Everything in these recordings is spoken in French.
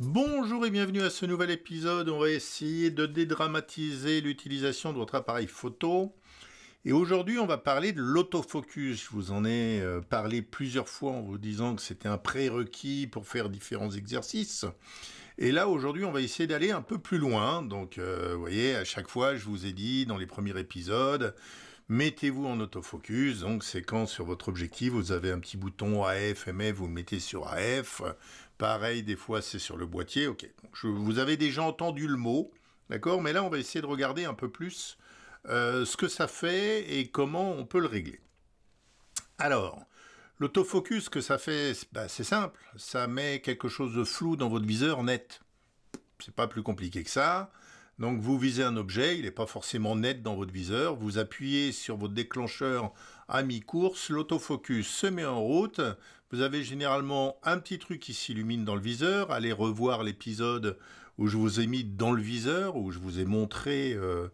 Bonjour et bienvenue à ce nouvel épisode. On va essayer de dédramatiser l'utilisation de votre appareil photo. Et aujourd'hui, on va parler de l'autofocus. Je vous en ai euh, parlé plusieurs fois en vous disant que c'était un prérequis pour faire différents exercices. Et là, aujourd'hui, on va essayer d'aller un peu plus loin. Donc, euh, vous voyez, à chaque fois, je vous ai dit dans les premiers épisodes, Mettez-vous en autofocus, donc c'est quand sur votre objectif, vous avez un petit bouton AF, MF, vous le mettez sur AF, pareil des fois c'est sur le boîtier, ok, vous avez déjà entendu le mot, d'accord, mais là on va essayer de regarder un peu plus euh, ce que ça fait et comment on peut le régler. Alors, l'autofocus que ça fait, bah, c'est simple, ça met quelque chose de flou dans votre viseur net, c'est pas plus compliqué que ça. Donc vous visez un objet, il n'est pas forcément net dans votre viseur, vous appuyez sur votre déclencheur à mi-course, l'autofocus se met en route, vous avez généralement un petit truc qui s'illumine dans le viseur, allez revoir l'épisode où je vous ai mis dans le viseur, où je vous ai montré... Euh,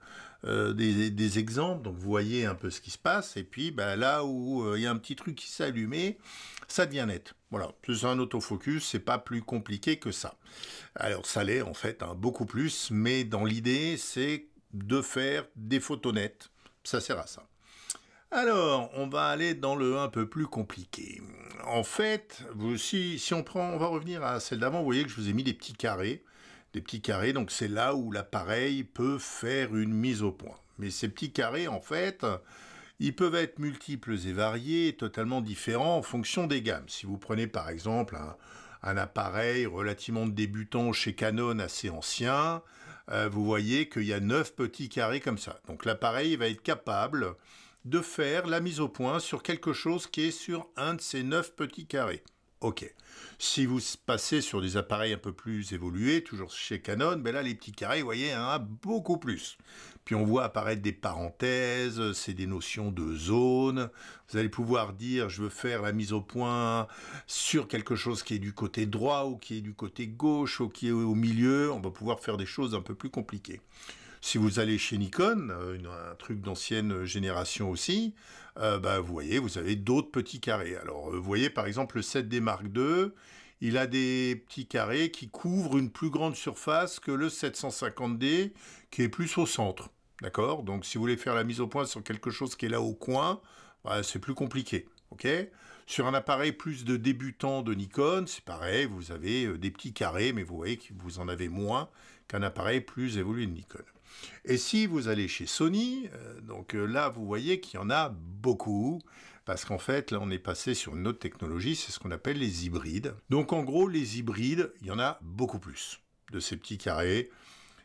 euh, des, exemples, donc vous voyez un peu ce qui se passe, et puis bah, là où euh, il y a un petit truc qui s'allume ça devient net. Voilà, c'est un autofocus, c'est pas plus compliqué que ça. Alors ça l'est en fait, hein, beaucoup plus, mais dans l'idée, c'est de faire des photos nettes. Ça sert à ça. Alors, on va aller dans le un peu plus compliqué. En fait, si, si on prend, on va revenir à celle d'avant, vous voyez que je vous ai mis des petits carrés des petits carrés, donc c'est là où l'appareil peut faire une mise au point. Mais ces petits carrés, en fait, ils peuvent être multiples et variés, totalement différents en fonction des gammes. Si vous prenez par exemple un, appareil relativement débutant chez Canon assez ancien, euh, vous voyez qu'il y a 9 petits carrés comme ça. Donc l'appareil va être capable de faire la mise au point sur quelque chose qui est sur un de ces 9 petits carrés. OK. Si vous passez sur des appareils un peu plus évolués, toujours chez Canon, ben là, les petits carrés, vous voyez, hein, beaucoup plus. Puis on voit apparaître des parenthèses, c'est des notions de zone. Vous allez pouvoir dire, je veux faire la mise au point sur quelque chose qui est du côté droit ou qui est du côté gauche ou qui est au milieu. On va pouvoir faire des choses un peu plus compliquées. Si vous allez chez Nikon, euh, un truc d'ancienne génération aussi, euh, bah, vous voyez, vous avez d'autres petits carrés. Alors, euh, vous voyez par exemple le 7D Mark II, il a des petits carrés qui couvrent une plus grande surface que le 750D, qui est plus au centre. D'accord Donc, si vous voulez faire la mise au point sur quelque chose qui est là au coin, bah, c'est plus compliqué. OK Sur un appareil plus de débutants de Nikon, c'est pareil, vous avez des petits carrés, mais vous voyez que vous en avez moins qu'un appareil plus évolué de Nikon. Et si vous allez chez Sony, euh, donc euh, là vous voyez qu'il y en a beaucoup, parce qu'en fait là on est passé sur une autre technologie, c'est ce qu'on appelle les hybrides. Donc en gros les hybrides, il y en a beaucoup plus de ces petits carrés.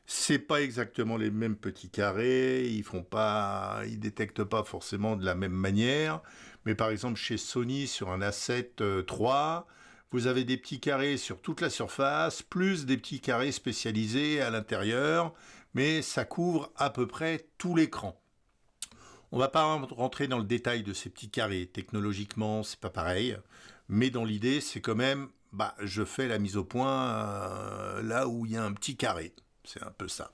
C'est pas exactement les mêmes petits carrés, ils font pas, ils détectent pas forcément de la même manière. Mais par exemple chez Sony sur un A7 euh, III, vous avez des petits carrés sur toute la surface, plus des petits carrés spécialisés à l'intérieur, mais ça couvre à peu près tout l'écran. On va pas rentrer dans le détail de ces petits carrés. Technologiquement, c'est pas pareil. Mais dans l'idée, c'est quand même, bah, je fais la mise au point euh, là où il y a un petit carré. C'est un peu ça.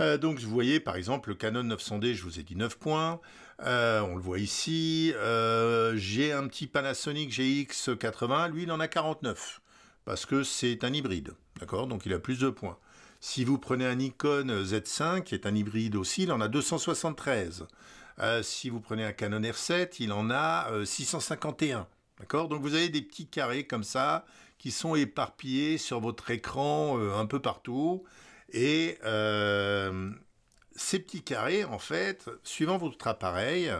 Euh, donc vous voyez par exemple le Canon 900D, je vous ai dit 9 points, euh, on le voit ici, j'ai un petit Panasonic GX80, lui il en a 49, parce que c'est un hybride, d'accord Donc il a plus de points. Si vous prenez un Nikon Z5, qui est un hybride aussi, il en a 273. Euh, si vous prenez un Canon R7, il en a 651. Euh, D'accord Donc vous avez des petits carrés comme ça qui sont éparpillés sur votre écran euh, un peu partout. Et ces petits carrés, en fait, suivant votre appareil,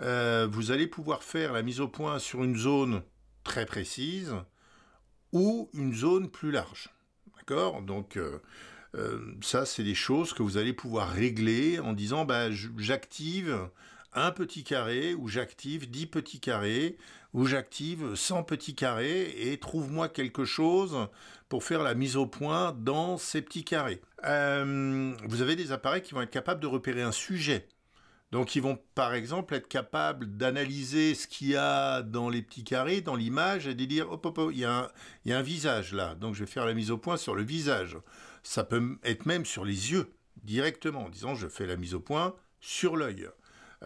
vous allez pouvoir faire la mise au point sur une zone très précise ou une zone plus large. D'accord Donc, euh, ça, c'est des choses que vous allez pouvoir régler en disant bah, j'active un petit carré ou j'active 10 petits carrés ou j'active 100 petits carrés et trouve-moi quelque chose pour faire la mise au point dans ces petits carrés. Euh, vous avez des appareils qui vont être capables de repérer un sujet. Donc ils vont par exemple être capables d'analyser ce qu'il y a dans les petits carrés, dans l'image, et de dire, hop, hop, il y a un visage là, donc je vais faire la mise au point sur le visage. Ça peut être même sur les yeux, directement, en disant je fais la mise au point sur l'œil.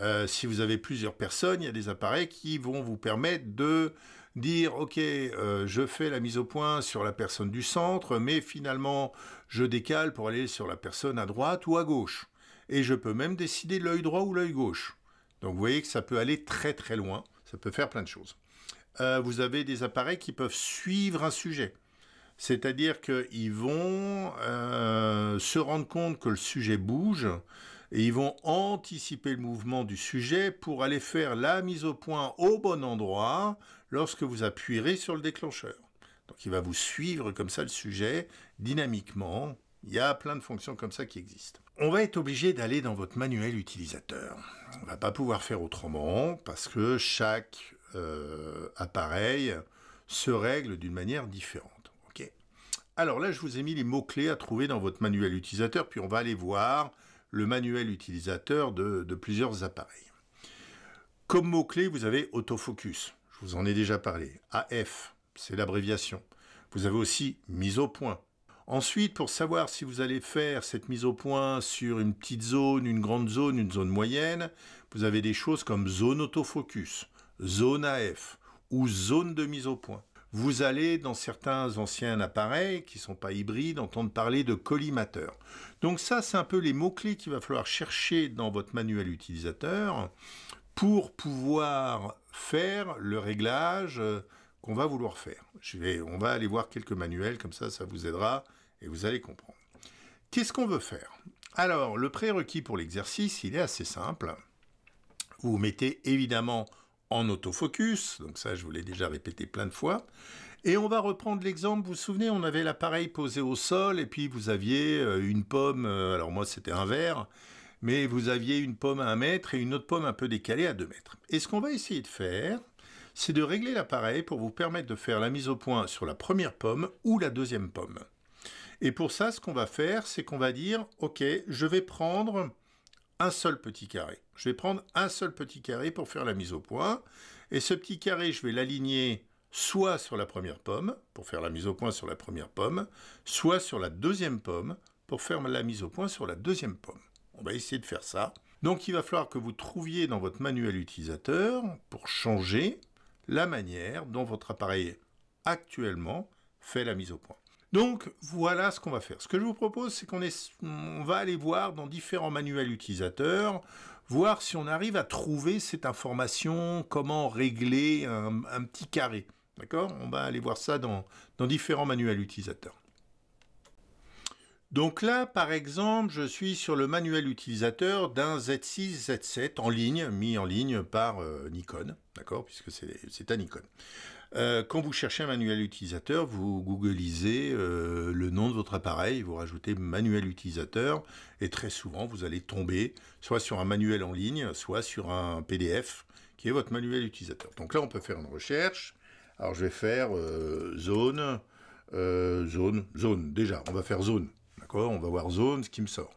Euh, si vous avez plusieurs personnes, il y a des appareils qui vont vous permettre de dire ok euh, je fais la mise au point sur la personne du centre mais finalement je décale pour aller sur la personne à droite ou à gauche et je peux même décider l'œil droit ou l'œil gauche donc vous voyez que ça peut aller très très loin ça peut faire plein de choses euh, vous avez des appareils qui peuvent suivre un sujet c'est-à-dire qu'ils vont euh, se rendre compte que le sujet bouge et ils vont anticiper le mouvement du sujet pour aller faire la mise au point au bon endroit lorsque vous appuierez sur le déclencheur. Donc il va vous suivre comme ça le sujet dynamiquement. Il y a plein de fonctions comme ça qui existent. On va être obligé d'aller dans votre manuel utilisateur. On ne va pas pouvoir faire autrement parce que chaque euh, appareil se règle d'une manière différente. Alors là, je vous ai mis les mots-clés à trouver dans votre manuel utilisateur, puis on va aller voir le manuel utilisateur de, plusieurs appareils. Comme mot-clé, vous avez autofocus, je vous en ai déjà parlé. AF, c'est l'abréviation. Vous avez aussi mise au point. Ensuite, pour savoir si vous allez faire cette mise au point sur une petite zone, une grande zone, une zone moyenne, vous avez des choses comme zone autofocus, zone AF ou zone de mise au point vous allez dans certains anciens appareils qui ne sont pas hybrides entendre parler de collimateur. Donc ça, c'est un peu les mots-clés qu'il va falloir chercher dans votre manuel utilisateur pour pouvoir faire le réglage euh, qu'on va vouloir faire. on va aller voir quelques manuels, comme ça, ça vous aidera et vous allez comprendre. Qu'est-ce qu'on veut faire Alors, le prérequis pour l'exercice, il est assez simple. Vous mettez évidemment en autofocus, donc ça je vous l'ai déjà répété plein de fois. Et on va reprendre l'exemple, vous vous souvenez, on avait l'appareil posé au sol et puis vous aviez euh, une pomme, euh, alors moi c'était un verre, mais vous aviez une pomme à 1 mètre et une autre pomme un peu décalée à 2 mètres. Et ce qu'on va essayer de faire, c'est de régler l'appareil pour vous permettre de faire la mise au point sur la première pomme ou la deuxième pomme. Et pour ça, ce qu'on va faire, c'est qu'on va dire, ok, je vais prendre un seul petit carré. Je vais prendre un seul petit carré pour faire la mise au point. Et ce petit carré, je vais l'aligner soit sur la première pomme, pour faire la mise au point sur la première pomme, soit sur la deuxième pomme, pour faire la mise au point sur la deuxième pomme. On va essayer de faire ça. Donc il va falloir que vous trouviez dans votre manuel utilisateur, pour changer, la manière dont votre appareil actuellement fait la mise au point. Donc voilà ce qu'on va faire. Ce que je vous propose, c'est qu'on va aller voir dans différents manuels utilisateurs, voir si on arrive à trouver cette information, comment régler un, petit carré. D'accord On va aller voir ça dans, différents manuels utilisateurs. Donc là, par exemple, je suis sur le manuel utilisateur d'un Z6, Z7 en ligne, mis en ligne par euh, Nikon, d'accord, puisque c'est à Nikon. Euh, quand vous cherchez un manuel utilisateur, vous googlisez euh, le nom de votre appareil, vous rajoutez manuel utilisateur, et très souvent vous allez tomber soit sur un manuel en ligne, soit sur un PDF qui est votre manuel utilisateur. Donc là, on peut faire une recherche. Alors je vais faire euh, zone, zone, zone. Déjà, on va faire zone. D'accord On va voir zone, ce qui me sort.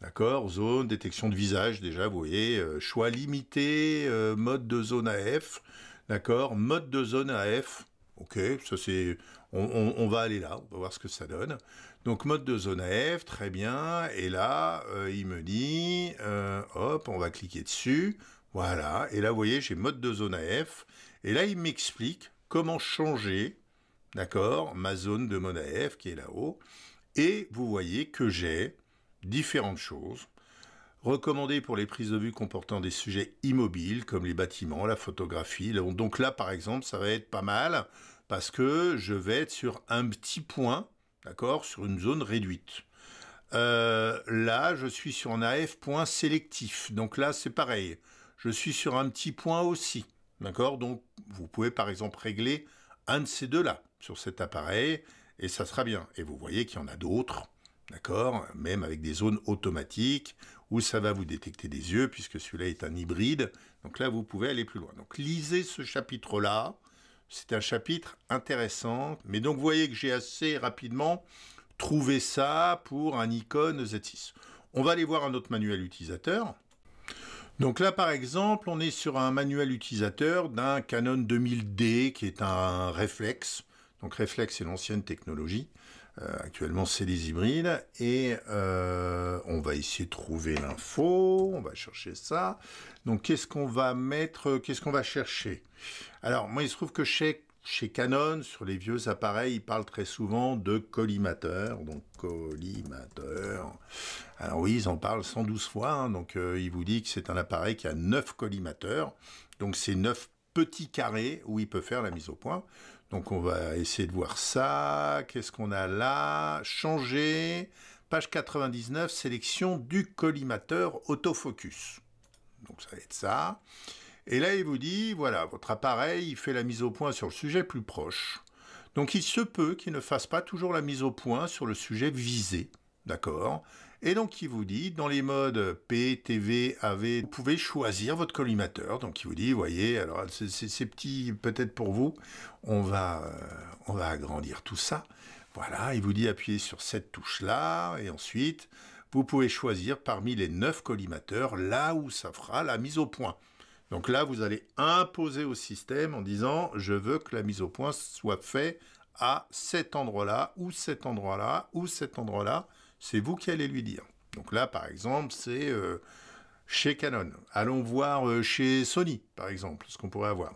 D'accord Zone, détection de visage, déjà, vous voyez, choix limité, mode de zone AF. D'accord Mode de zone AF. Ok, ça c'est, on, va aller là, on va voir ce que ça donne. Donc mode de zone AF, très bien. Et là, euh, il me dit, euh, hop, on va cliquer dessus. Voilà. Et là, vous voyez, j'ai mode de zone AF. Et là, il m'explique comment changer, d'accord, ma zone de mode AF qui est là-haut. Et vous voyez que j'ai différentes choses recommandé pour les prises de vue comportant des sujets immobiles comme les bâtiments, la photographie. Donc là, par exemple, ça va être pas mal parce que je vais être sur un petit point, d'accord, sur une zone réduite. Euh, là, je suis sur un AF point sélectif. Donc là, c'est pareil. Je suis sur un petit point aussi. D'accord Donc, vous pouvez par exemple régler un de ces deux-là sur cet appareil et ça sera bien. Et vous voyez qu'il y en a d'autres D'accord Même avec des zones automatiques où ça va vous détecter des yeux, puisque celui-là est un hybride. Donc là, vous pouvez aller plus loin. Donc lisez ce chapitre-là. C'est un chapitre intéressant. Mais donc, vous voyez que j'ai assez rapidement trouvé ça pour un icône Z6. On va aller voir un autre manuel utilisateur. Donc là, par exemple, on est sur un manuel utilisateur d'un Canon 2000D qui est un Reflex Donc Reflex c'est l'ancienne technologie. Euh, actuellement, c'est les hybrides. Et euh, on va essayer de trouver l'info. On va chercher ça. Donc, qu'est-ce qu'on va mettre Qu'est-ce qu'on va chercher Alors, moi, il se trouve que chez, Canon, sur les vieux appareils, ils parlent très souvent de collimateur. Donc, collimateur. Alors oui, ils en parlent 112 fois. Hein. donc, euh, il vous dit que c'est un appareil qui a 9 collimateurs. Donc, c'est 9 petits carrés où il peut faire la mise au point. Donc on va essayer de voir ça. Qu'est-ce qu'on a là Changer. Page 99, sélection du collimateur autofocus. Donc ça va être ça. Et là, il vous dit, voilà, votre appareil il fait la mise au point sur le sujet plus proche. Donc il se peut qu'il ne fasse pas toujours la mise au point sur le sujet visé. D'accord et donc il vous dit dans les modes P, TV, AV, vous pouvez choisir votre collimateur. Donc il vous dit, voyez, alors c'est petit peut-être pour vous, on va, euh, on va agrandir tout ça. Voilà, il vous dit appuyez sur cette touche-là, et ensuite, vous pouvez choisir parmi les neuf collimateurs là où ça fera la mise au point. Donc là, vous allez imposer au système en disant « je veux que la mise au point soit faite à cet endroit-là, ou cet endroit-là, ou cet endroit-là ». C'est vous qui allez lui dire. Donc là, par exemple, c'est euh, chez Canon. Allons voir euh, chez Sony, par exemple, ce qu'on pourrait avoir.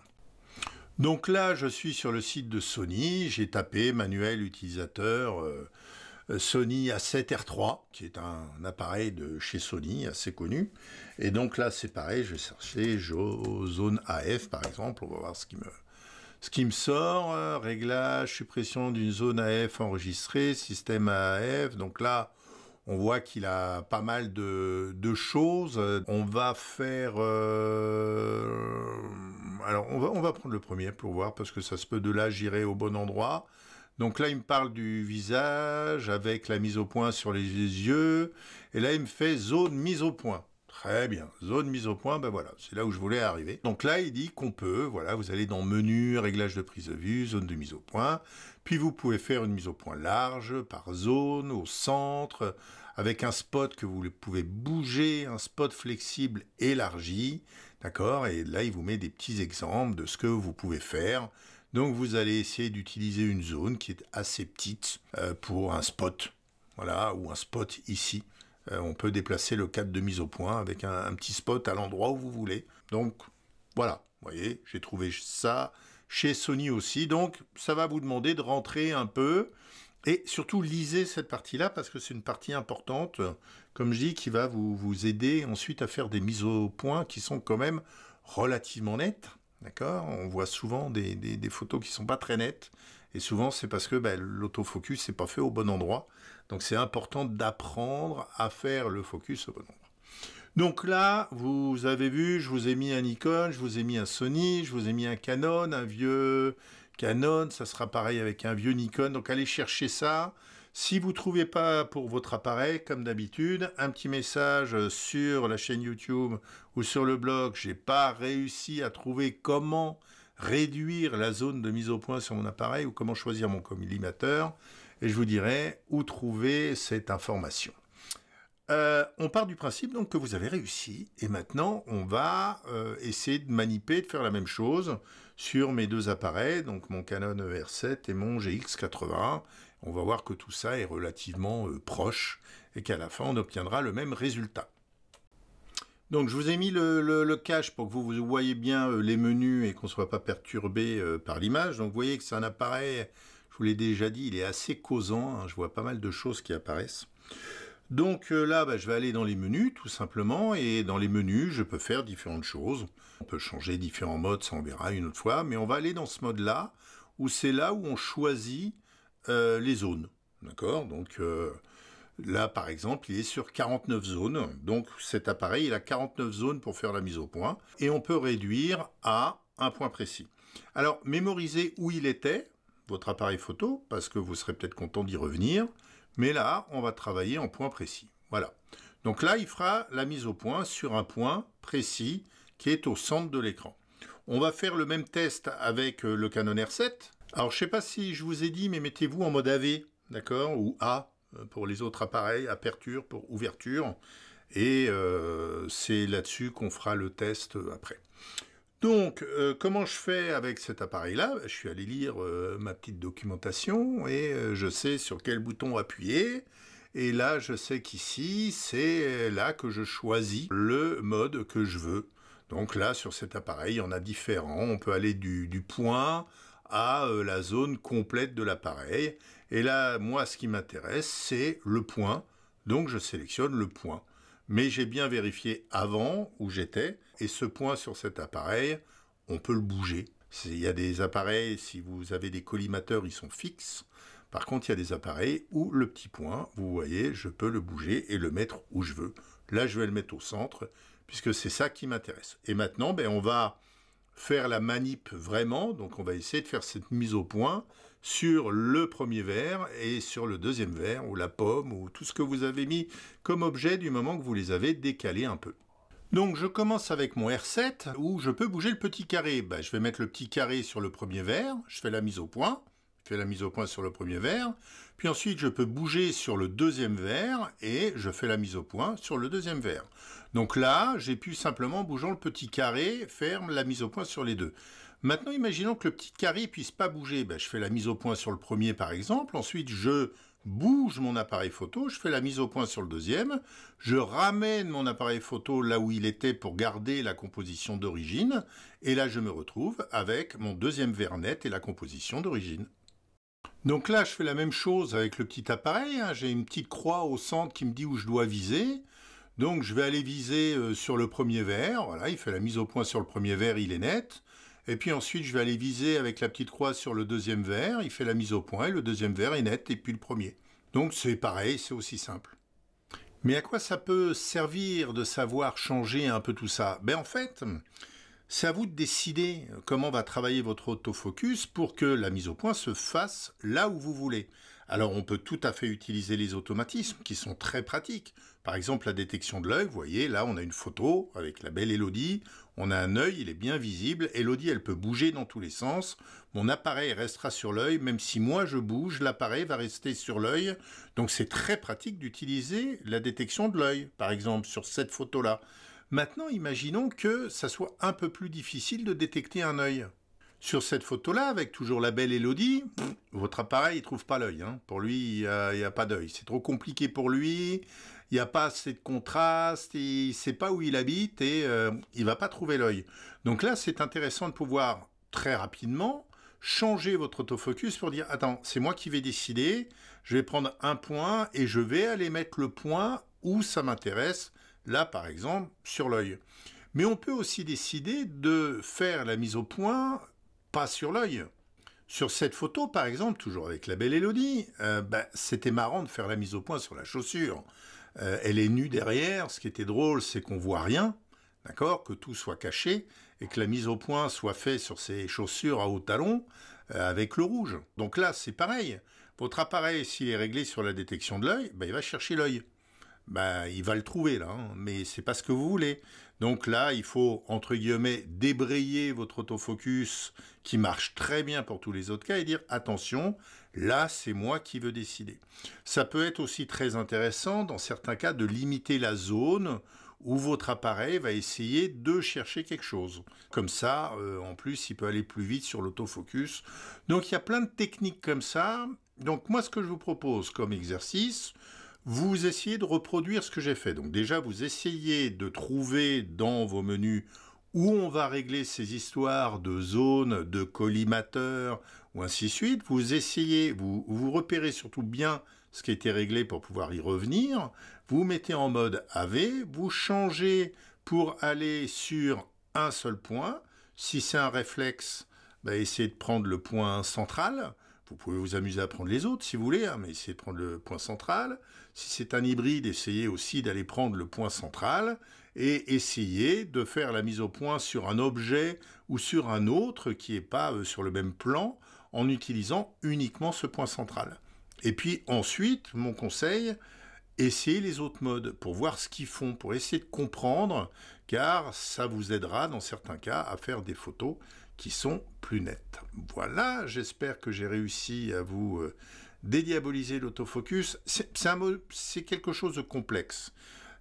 Donc là, je suis sur le site de Sony, j'ai tapé manuel utilisateur euh, Sony A7R3, qui est un, appareil de chez Sony assez connu. Et donc là, c'est pareil, je vais chercher zone AF, par exemple, on va voir ce qui me, ce qui me sort. réglage, suppression d'une zone AF enregistrée, système AF. Donc là, on voit qu'il a pas mal de, choses. On va faire... Euh, alors, on va, on va prendre le premier pour voir, parce que ça se peut de là, j'irai au bon endroit. Donc là, il me parle du visage, avec la mise au point sur les yeux. Et là, il me fait zone mise au point. Très bien. Zone mise au point, ben voilà, c'est là où je voulais arriver. Donc là, il dit qu'on peut, voilà, vous allez dans menu, réglage de prise de vue, zone de mise au point, puis vous pouvez faire une mise au point large, par zone, au centre, avec un spot que vous pouvez bouger, un spot flexible élargi, d'accord Et là, il vous met des petits exemples de ce que vous pouvez faire. Donc vous allez essayer d'utiliser une zone qui est assez petite euh, pour un spot, voilà, ou un spot ici. Euh, on peut déplacer le cadre de mise au point avec un, petit spot à l'endroit où vous voulez. Donc voilà, vous voyez, j'ai trouvé ça chez Sony aussi. Donc ça va vous demander de rentrer un peu. Et surtout, lisez cette partie-là parce que c'est une partie importante, comme je dis, qui va vous, aider ensuite à faire des mises au point qui sont quand même relativement nettes. D'accord On voit souvent des, photos qui ne sont pas très nettes. Et souvent, c'est parce que ben, l'autofocus n'est pas fait au bon endroit. Donc, c'est important d'apprendre à faire le focus au bon endroit. Donc là, vous avez vu, je vous ai mis un Nikon, je vous ai mis un Sony, je vous ai mis un Canon, un vieux Canon, ça sera pareil avec un vieux Nikon. Donc allez chercher ça. Si vous ne trouvez pas pour votre appareil, comme d'habitude, un petit message sur la chaîne YouTube ou sur le blog, j'ai pas réussi à trouver comment réduire la zone de mise au point sur mon appareil ou comment choisir mon collimateur. Et je vous dirai où trouver cette information. Euh, on part du principe donc que vous avez réussi et maintenant on va euh, essayer de manipuler, de faire la même chose sur mes deux appareils, donc mon Canon ER7 et mon GX80. On va voir que tout ça est relativement euh, proche et qu'à la fin on obtiendra le même résultat. Donc je vous ai mis le, cache pour que vous, voyez bien euh, les menus et qu'on ne soit pas perturbé euh, par l'image. Donc vous voyez que c'est un appareil, je vous l'ai déjà dit, il est assez causant. Hein. je vois pas mal de choses qui apparaissent. Donc euh, là, bah, je vais aller dans les menus tout simplement, et dans les menus, je peux faire différentes choses. On peut changer différents modes, ça on verra une autre fois, mais on va aller dans ce mode-là, où c'est là où on choisit les zones. D'accord Donc Là, par exemple, il est sur 49 zones. Donc cet appareil, il a 49 zones pour faire la mise au point. Et on peut réduire à un point précis. Alors, mémorisez où il était, votre appareil photo, parce que vous serez peut-être content d'y revenir. Mais là, on va travailler en point précis. Voilà. Donc là, il fera la mise au point sur un point précis qui est au centre de l'écran. On va faire le même test avec euh, le Canon R7. Alors, je ne sais pas si je vous ai dit, mais mettez-vous en mode AV, d'accord Ou A, euh, pour les autres appareils, aperture pour ouverture. Et euh, c'est là-dessus qu'on fera le test euh, après. Donc, comment je fais avec cet appareil-là Je suis allé lire ma petite documentation et je sais sur quel bouton appuyer. Et là, je sais qu'ici, c'est là que je choisis le mode que je veux. Donc là, sur cet appareil, il y en a différents. On peut aller du point à euh, la zone complète de l'appareil. Et là, moi, ce qui m'intéresse, c'est le point. Donc, je sélectionne le point. Mais j'ai bien vérifié avant où j'étais. Et ce point sur cet appareil, on peut le bouger. Il y a des appareils, si vous avez des collimateurs, ils sont fixes. Par contre, il y a des appareils où le petit point, vous voyez, je peux le bouger et le mettre où je veux. Là, je vais le mettre au centre, puisque c'est ça qui m'intéresse. Et maintenant, ben, on va faire la manip vraiment, donc on va essayer de faire cette mise au point sur le premier verre et sur le deuxième verre, ou la pomme, ou tout ce que vous avez mis comme objet du moment que vous les avez décalés un peu. Donc je commence avec mon R7, où je peux bouger le petit carré. Ben, je vais mettre le petit carré sur le premier verre, je fais la mise au point, je fais la mise au point sur le premier verre, puis ensuite, je peux bouger sur le deuxième verre et je fais la mise au point sur le deuxième verre. Donc là, j'ai pu simplement, bougeant le petit carré, faire la mise au point sur les deux. Maintenant, imaginons que le petit carré puisse pas bouger. Ben, je fais la mise au point sur le premier, par exemple. Ensuite, je bouge mon appareil photo, je fais la mise au point sur le deuxième, je ramène mon appareil photo là où il était pour garder la composition d'origine, et là je me retrouve avec mon deuxième verre net et la composition d'origine. Donc là, je fais la même chose avec le petit appareil. Hein. J'ai une petite croix au centre qui me dit où je dois viser. Donc je vais aller viser euh, sur le premier verre. Voilà, il fait la mise au point sur le premier verre, il est net. Et puis ensuite, je vais aller viser avec la petite croix sur le deuxième verre. Il fait la mise au point, le deuxième verre est net, et puis le premier. Donc c'est pareil, c'est aussi simple. Mais à quoi ça peut servir de savoir changer un peu tout ça Ben en fait, c'est à vous de décider euh, comment va travailler votre autofocus pour que la mise au point se fasse là où vous voulez. Alors on peut tout à fait utiliser les automatismes qui sont très pratiques. Par exemple la détection de l'œil, vous voyez là on a une photo avec la belle Elodie, on a un œil, il est bien visible, Elodie elle peut bouger dans tous les sens, mon appareil restera sur l'œil, même si moi je bouge, l'appareil va rester sur l'œil. Donc c'est très pratique d'utiliser la détection de l'œil, par exemple sur cette photo là. Maintenant, imaginons que ça soit un peu plus difficile de détecter un œil. Sur cette photo-là, avec toujours la belle Elodie, votre appareil ne trouve pas l'œil. Hein. Pour lui, il n'y a, pas d'œil. C'est trop compliqué pour lui, il n'y a pas assez de contraste, il ne sait pas où il habite et euh, il va pas trouver l'œil. Donc là, c'est intéressant de pouvoir très rapidement changer votre autofocus pour dire attends, c'est moi qui vais décider, je vais prendre un point et je vais aller mettre le point où ça m'intéresse là par exemple sur l'œil. Mais on peut aussi décider de faire la mise au point pas sur l'œil. Sur cette photo, par exemple, toujours avec la belle Elodie, euh, ben, c'était marrant de faire la mise au point sur la chaussure. Euh, elle est nue derrière, ce qui était drôle, c'est qu'on voit rien, d'accord, que tout soit caché, et que la mise au point soit faite sur ses chaussures à haut talon euh, avec le rouge. Donc là, c'est pareil. Votre appareil, s'il est réglé sur la détection de l'œil, ben, il va chercher l'œil. Bah, il va le trouver là, mais hein, mais c'est pas ce que vous voulez. Donc là, il faut entre guillemets débrayer votre autofocus qui marche très bien pour tous les autres cas et dire attention, là c'est moi qui veux décider. Ça peut être aussi très intéressant dans certains cas de limiter la zone où votre appareil va essayer de chercher quelque chose. Comme ça, euh, en plus, il peut aller plus vite sur l'autofocus. Donc il y a plein de techniques comme ça. Donc moi, ce que je vous propose comme exercice, vous essayez de reproduire ce que j'ai fait. Donc déjà, vous essayez de trouver dans vos menus où on va régler ces histoires de zones, de collimateurs, ou ainsi de suite. Vous essayez, vous, repérez surtout bien ce qui a été réglé pour pouvoir y revenir. Vous mettez en mode AV, vous changez pour aller sur un seul point. Si c'est un réflexe, bah, essayez de prendre le point central. Vous pouvez vous amuser à prendre les autres si vous voulez, hein, mais essayez de prendre le point central si c'est un hybride, essayez aussi d'aller prendre le point central et essayez de faire la mise au point sur un objet ou sur un autre qui n'est pas euh, sur le même plan en utilisant uniquement ce point central. Et puis ensuite, mon conseil, essayez les autres modes pour voir ce qu'ils font, pour essayer de comprendre, car ça vous aidera dans certains cas à faire des photos qui sont plus nettes. Voilà, j'espère que j'ai réussi à vous... Euh, dédiaboliser l'autofocus, c'est quelque chose de complexe.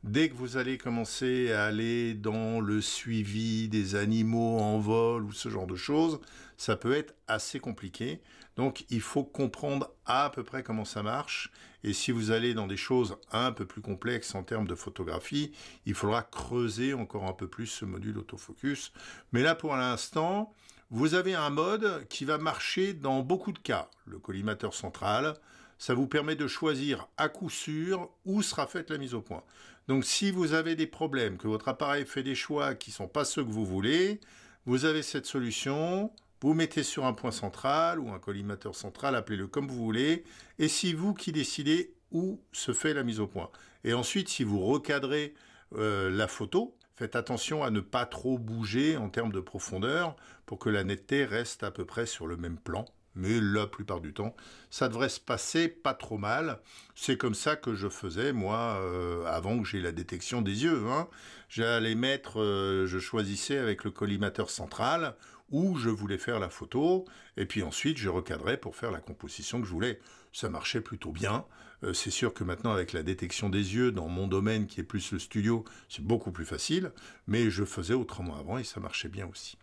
Dès que vous allez commencer à aller dans le suivi des animaux en vol ou ce genre de choses, ça peut être assez compliqué. Donc il faut comprendre à peu près comment ça marche. Et si vous allez dans des choses un peu plus complexes en termes de photographie, il faudra creuser encore un peu plus ce module autofocus. Mais là pour l'instant, vous avez un mode qui va marcher dans beaucoup de cas. Le collimateur central, ça vous permet de choisir à coup sûr où sera faite la mise au point. Donc si vous avez des problèmes, que votre appareil fait des choix qui ne sont pas ceux que vous voulez, vous avez cette solution, vous mettez sur un point central ou un collimateur central, appelez-le comme vous voulez, et c'est vous qui décidez où se fait la mise au point. Et ensuite, si vous recadrez euh, la photo, Faites attention à ne pas trop bouger en termes de profondeur pour que la netteté reste à peu près sur le même plan. Mais la plupart du temps, ça devrait se passer pas trop mal. C'est comme ça que je faisais, moi, euh, avant que j'ai la détection des yeux. Hein. J'allais mettre, euh, je choisissais avec le collimateur central où je voulais faire la photo, et puis ensuite je recadrais pour faire la composition que je voulais. Ça marchait plutôt bien. Euh, c'est sûr que maintenant avec la détection des yeux dans mon domaine qui est plus le studio, c'est beaucoup plus facile, mais je faisais autrement avant et ça marchait bien aussi.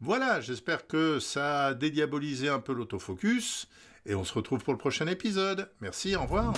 Voilà, j'espère que ça a dédiabolisé un peu l'autofocus, et on se retrouve pour le prochain épisode. Merci, au revoir.